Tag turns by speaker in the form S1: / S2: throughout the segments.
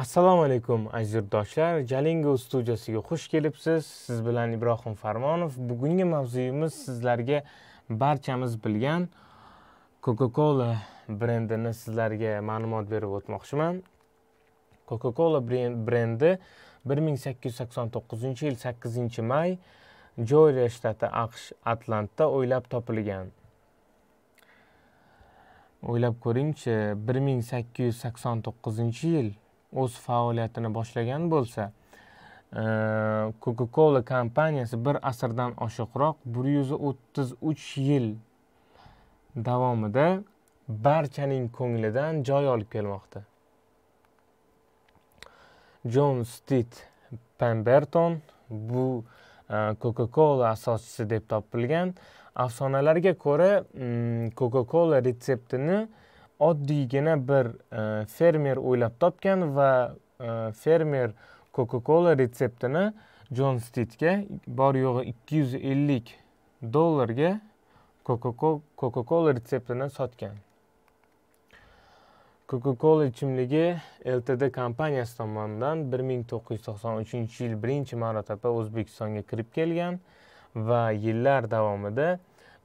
S1: assalomu alaykum aziz yurtdoshlar jalingo studiyasiga xush kelibsiz siz bilan ibrohim farmonov bugungi mavzuyimiz sizlarga barchamiz bilgan coca cola brendini sizlarga ma'lumot berib o'tmoqchiman coca cola brendi 1889 yil 8 may joriya shtati aqsh atlantda o'ylab topilgan o'ylab ko'ringchi 1889 yil o'z faoliyatini boshlagan bo'lsa e, coca cola kompaniyasi bir asrdan oshiqroq bir yuz o'ttiz uch yil davomida barchaning ko'nglidan joy olib kelmoqda jon stit pemberton bu e, coca cola asoschisi deb topilgan afsonalarga ko'ra mm, coca cola retseptini oddiygina bir e, fermer o'ylab topgan va e, fermer coca cola retseptini jon stitga bor yo'g'i ikki yuz ellik dollarga coca cola retseptini sotgan coca cola ichimligi ltd kompaniyasi tomonidan bir ming to'qqiz yuz to'qson uchinchi yil birinchi marotaba o'zbekistonga kirib kelgan va yillar davomida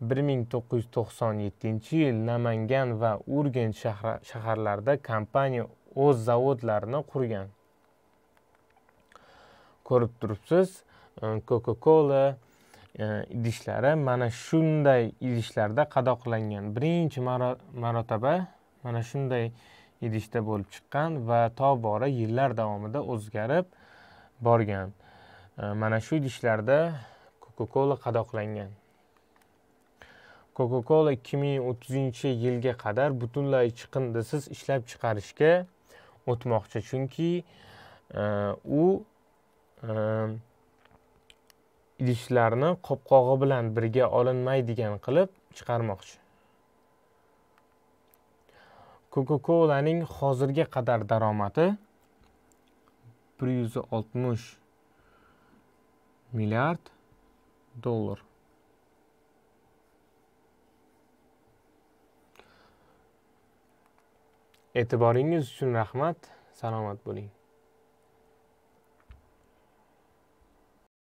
S1: 1997 yil Namangan va urgent shaharlarida kompaniya o'z zavodlarini qurgan. Ko'rib turibsiz, ehm, Coca-Cola ehm, idishlari mana shunday idishlarda qadoqlangan. Birinchi marotaba mana shunday idishda bo'lib chiqqan va tobora yillar davomida o'zgarib borgan. Ehm, mana shu idishlarda Coca-Cola qadoqlangan. coca cola 2030 yilga qadar butunlay chiqindisiz ishlab chiqarishga o'tmoqchi chunki e, u e, idishlarni qopqog'i bilan birga olinmaydigan qilib chiqarmoqchi coca colaning hozirga qadar daromadi bir yuz oltmish milliard dollar e'tiboringiz uchun rahmat salomat bo'ling